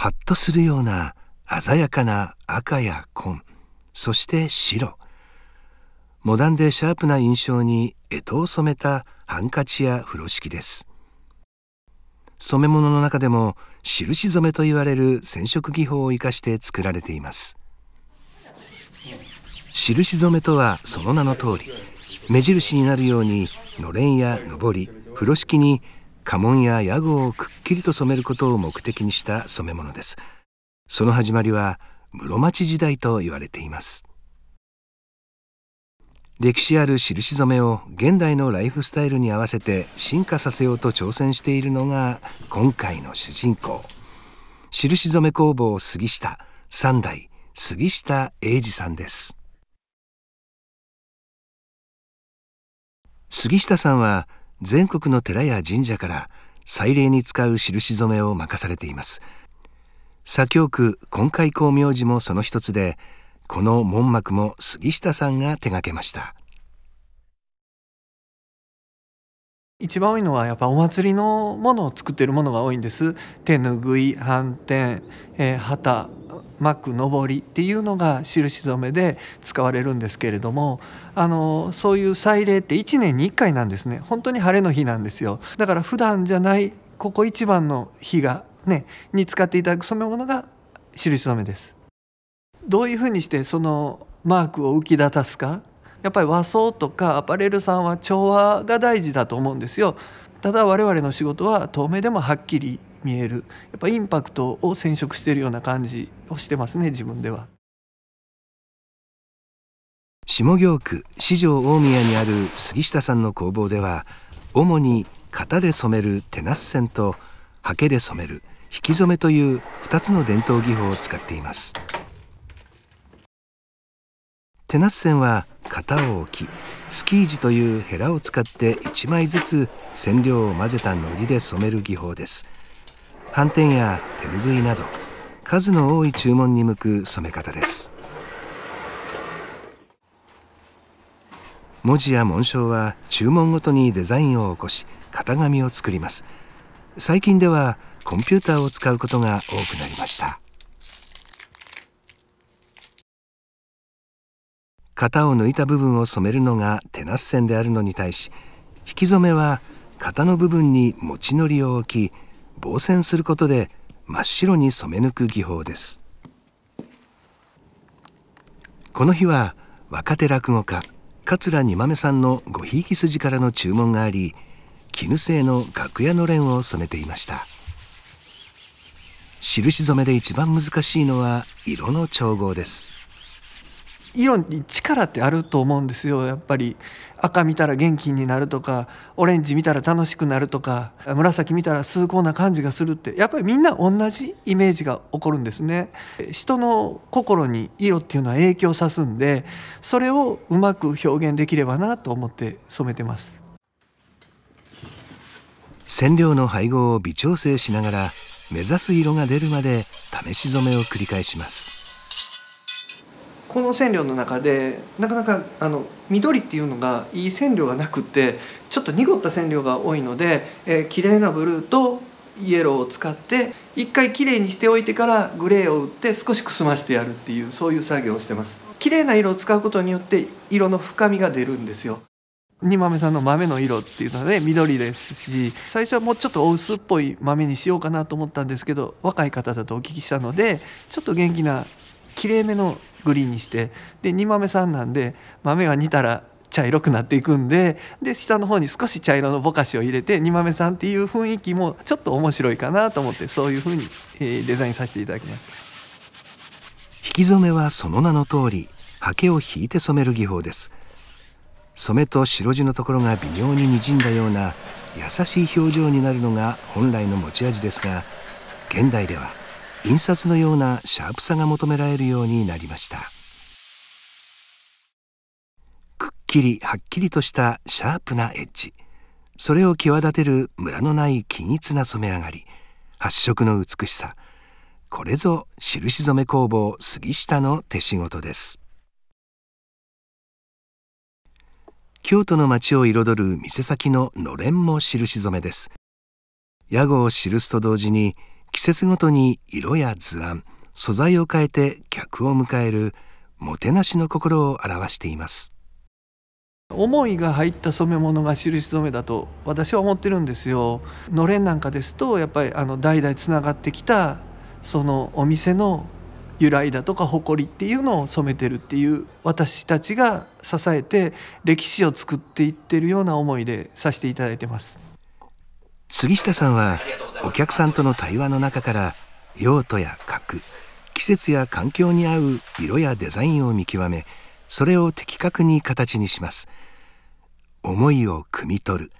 ハッとするような鮮やかな赤や紺そして白モダンでシャープな印象に干支を染めたハンカチや風呂敷です染め物の中でも印染めといわれる染色技法を生かして作られています印染めとはその名の通り目印になるようにのれんやのぼり風呂敷に家紋や屋号をくっきりと染めることを目的にした染め物ですその始まりは室町時代と言われています歴史ある印染めを現代のライフスタイルに合わせて進化させようと挑戦しているのが今回の主人公印染め工房杉下三代杉下英二さんです杉下さんは全国の寺や神社から祭礼に使う印染めを任されています左京区今回光明寺もその一つでこの門幕も杉下さんが手掛けました一番多いのはやっぱお祭りのものを作ってるものが多いんです手ぬぐい反転、えー、旗幕くのぼりっていうのが印染めで使われるんですけれどもあのそういう祭礼って1年に1回なんですね本当に晴れの日なんですよだから普段じゃないここ一番の日がねに使っていただく染め物が印染めですどういうふうにしてそのマークを浮き立たすかやっぱり和装とかアパレルさんは調和が大事だと思うんですよただ我々の仕事は遠目でもはっきり見えるやっぱインパクトを染色しているような感じをしてますね自分では下京区四条大宮にある杉下さんの工房では主に型で染める手ナス線と刷毛で染める引き染めという2つの伝統技法を使っています手ナス線は型を置きスキージというヘラを使って1枚ずつ染料を混ぜた糊で染める技法です斑点や手拭いなど数の多い注文に向く染め方です文字や紋章は注文ごとにデザインを起こし型紙を作ります最近ではコンピューターを使うことが多くなりました型を抜いた部分を染めるのが手なす線であるのに対し引き染めは型の部分に持ちのりを置き防染することで真っ白に染め抜く技法ですこの日は若手落語家桂二豆さんのごひいき筋からの注文があり絹製の楽屋のれんを染めていました印染めで一番難しいのは色の調合です色に力ってあると思うんですよやっぱり赤見たら元気になるとかオレンジ見たら楽しくなるとか紫見たら崇高な感じがするってやっぱりみんな同じイメージが起こるんですね人の心に色っていうのは影響さすんでそれをうまく表現できればなと思って染めてます染料の配合を微調整しながら目指す色が出るまで試し染めを繰り返しますこの染料の中でなかなかあの緑っていうのがいい染料がなくてちょっと濁った染料が多いので、えー、綺麗なブルーとイエローを使って一回きれいにしておいてからグレーを打って少しくすましてやるっていうそういう作業をしてます綺麗な色を使うことによって色の深みが出るんですよに豆さんの豆の色っていうのはね緑ですし最初はもうちょっとお薄っぽい豆にしようかなと思ったんですけど若い方だとお聞きしたのでちょっと元気なきれいめのグリーンにしてで2豆さんなんで豆が煮たら茶色くなっていくんでで下の方に少し茶色のぼかしを入れて煮豆さんっていう雰囲気もちょっと面白いかなと思ってそういうふうに、えー、デザインさせていただきました引き染めはその名の通り刷毛を引いて染める技法です染めと白地のところが微妙ににじんだような優しい表情になるのが本来の持ち味ですが現代では印刷のようなシャープさが求められるようになりましたくっきりはっきりとしたシャープなエッジそれを際立てるムラのない均一な染め上がり発色の美しさこれぞ印染め工房杉下の手仕事です京都の街を彩る店先ののれんも印染めです屋号を記すと同時に季節ごとに色や図案素材を変えて客を迎えるもてなしの心を表しています思いが入った染め物が印染めだと私は思ってるんですよのれんなんかですとやっぱりあの代々つながってきたそのお店の由来だとか誇りっていうのを染めてるっていう私たちが支えて歴史を作っていってるような思いでさせていただいてます。杉下さんはお客さんとの対話の中から用途や格季節や環境に合う色やデザインを見極めそれを的確に形にします思いを汲み取る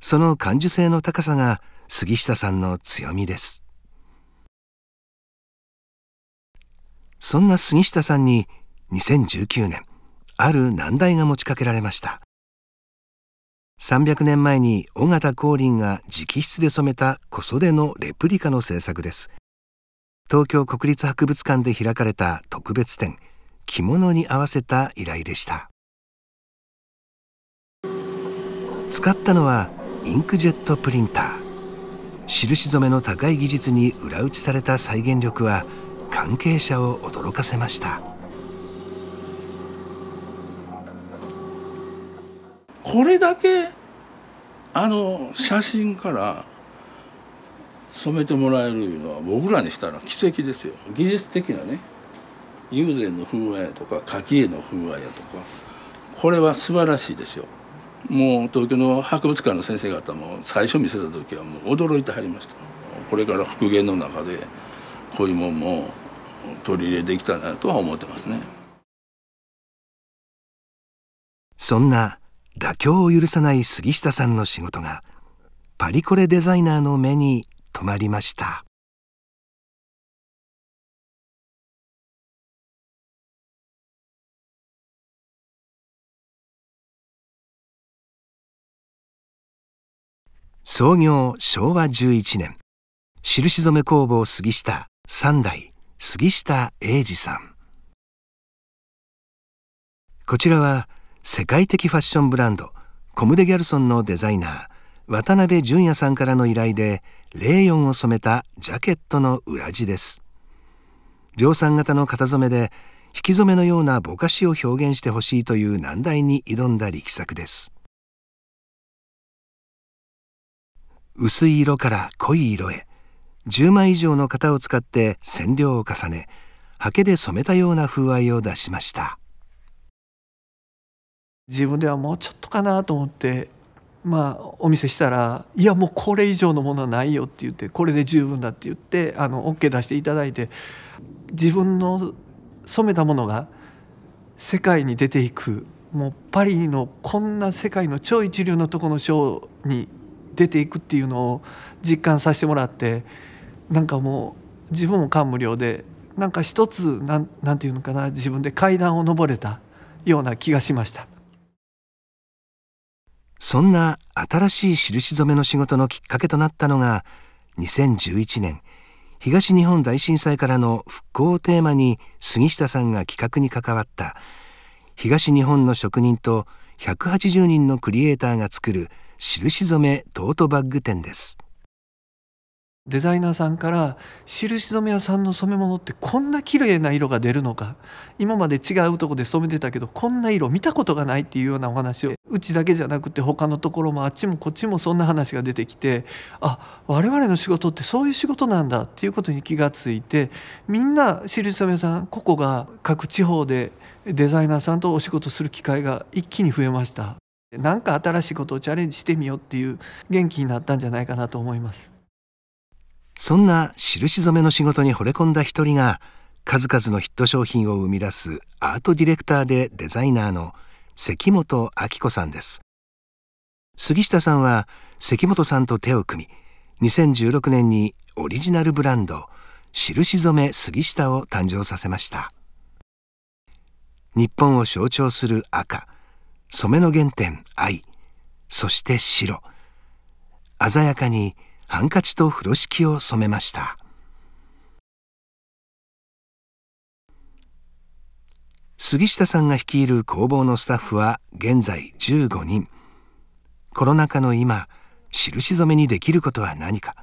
その感受性の高さが杉下さんの強みですそんな杉下さんに2019年ある難題が持ちかけられました300年前に尾形光琳が直筆で染めた小袖のレプリカの制作です東京国立博物館で開かれた特別展着物に合わせた依頼でした使ったのはインクジェットプリンター印染めの高い技術に裏打ちされた再現力は関係者を驚かせましたこれだけあの写真から染めてもらえるいうのは僕らにしたら奇跡ですよ技術的なね友禅の風合いとか柿絵の風合いやとかこれは素晴らしいですよもう東京の博物館の先生方も最初見せた時はもう驚いてはりましたこれから復元の中でこういうもんも取り入れてきたなとは思ってますねそんな妥協を許さない杉下さんの仕事がパリコレデザイナーの目に留まりました創業昭和11年印染工房杉下三代杉下英二さんこちらは世界的ファッションブランドコムデ・ギャルソンのデザイナー渡辺淳也さんからの依頼でレーヨンを染めたジャケットの裏地です量産型の型染めで引き染めのようなぼかしを表現してほしいという難題に挑んだ力作です薄い色から濃い色へ10枚以上の型を使って染料を重ね刷毛で染めたような風合いを出しました自分ではもうちょっとかなと思ってまあお見せしたら「いやもうこれ以上のものはないよ」って言って「これで十分だ」って言ってあの OK 出していただいて自分の染めたものが世界に出ていくもうパリのこんな世界の超一流のとこの賞に出ていくっていうのを実感させてもらってなんかもう自分も感無量でなんか一つ何て言うのかな自分で階段を上れたような気がしました。そんな新しい印染めの仕事のきっかけとなったのが2011年東日本大震災からの復興をテーマに杉下さんが企画に関わった東日本の職人と180人のクリエイターが作る印染めトートバッグ展です。デザイナーさんから印染め屋さんの染め物ってこんな綺麗な色が出るのか今まで違うとこで染めてたけどこんな色見たことがないっていうようなお話をうちだけじゃなくて他のところもあっちもこっちもそんな話が出てきてあ我々の仕事ってそういう仕事なんだっていうことに気がついてみんな印染め屋さん個々が各地方でデザイナーさんとお仕事する機会が一気に増えました。なんか新しいことをチャレンジしてみようっていう元気になったんじゃないかなと思います。そんな印染めの仕事に惚れ込んだ一人が数々のヒット商品を生み出すアートディレクターでデザイナーの関本明子さんです杉下さんは関本さんと手を組み2016年にオリジナルブランド印染め杉下を誕生させました日本を象徴する赤染めの原点愛そして白鮮やかに「ハンカチと風呂敷を染めました杉下さんが率いる工房のスタッフは現在15人コロナ禍の今印染めにできることは何か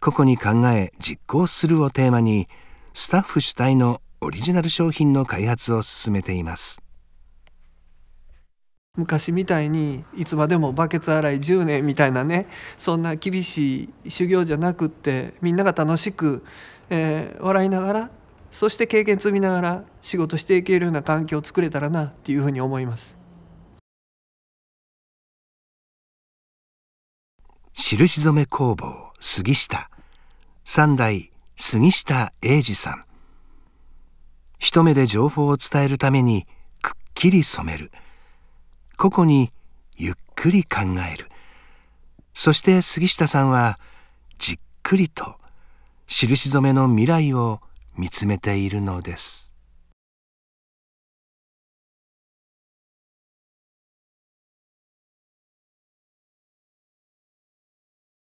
個々に考え実行するをテーマにスタッフ主体のオリジナル商品の開発を進めています昔みたいにいつまでもバケツ洗い10年みたいなねそんな厳しい修行じゃなくってみんなが楽しく、えー、笑いながらそして経験積みながら仕事していけるような環境を作れたらなっていうふうに思います。印染工房杉下三代杉下英二さん一目で情報を伝えるためにくっきり染める。個々にゆっくり考えるそして杉下さんはじっくりと印染めの未来を見つめているのです